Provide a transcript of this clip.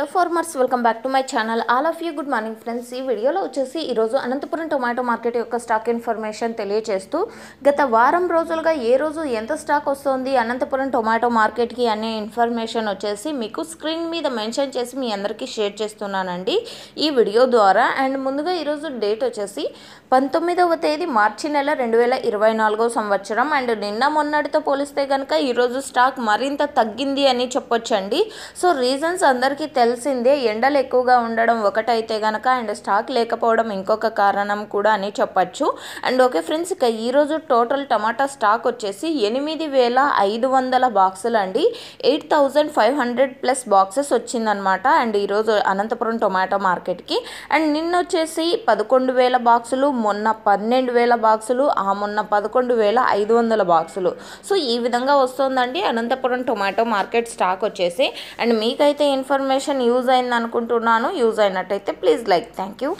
hello farmers welcome back to my channel all of you good morning friends ఈ వీడియోలో వచ్చేసి ఈరోజు Anantapuram tomato market యొక్క స్టాక్ ఇన్ఫర్మేషన్ తెలియజేస్తూ గత వారం రోజులుగా ఏ రోజు ఎంత స్టాక్ వస్తుంది అనంతపురం టొమాటో మార్కెట్కి అనే ఇన్ఫర్మేషన్ వచ్చేసి మీకు స్క్రీన్ మీద మెన్షన్ చేసి మీ అందరికీ షేర్ చేస్తున్నానండి ఈ వీడియో ద్వారా అండ్ ముందుగా ఈరోజు డేట్ వచ్చేసి పంతొమ్మిదవ తేదీ మార్చి నెల రెండు వేల ఇరవై నాలుగో సంవత్సరం అండ్ నిన్న మొన్నటితో పోలిస్తే కనుక ఈరోజు స్టాక్ మరింత తగ్గింది అని చెప్పొచ్చండి సో రీజన్స్ అందరికీ తెలిసిందే ఎండలు ఎక్కువగా ఉండడం ఒకటైతే గనక అండ్ స్టాక్ లేకపోవడం ఇంకొక కారణం కూడా అని చెప్పచ్చు అండ్ ఓకే ఫ్రెండ్స్ ఇక ఈరోజు టోటల్ టమాటా స్టాక్ వచ్చేసి ఎనిమిది వేల ఐదు వందల బాక్సులు అండి eight thousand five hundred plus boxes వచ్చిందనమాట అండ్ ఈరోజు అనంతపురం టొమాటో మార్కెట్కి అండ్ నిన్న వచ్చేసి పదకొండు వేల బాక్సులు మొన్న పన్నెండు వేల బాక్సులు ఆ మొన్న పదకొండు వేల ఐదు వందల బాక్సులు సో ఈ విధంగా వస్తుందండి అనంతపురం టొమాటో మార్కెట్ స్టాక్ వచ్చేసి అండ్ మీకైతే ఇన్ఫర్మేషన్ యూజ్ అయింది అనుకుంటున్నాను యూజ్ అయినట్టయితే ప్లీజ్ లైక్ థ్యాంక్ యూ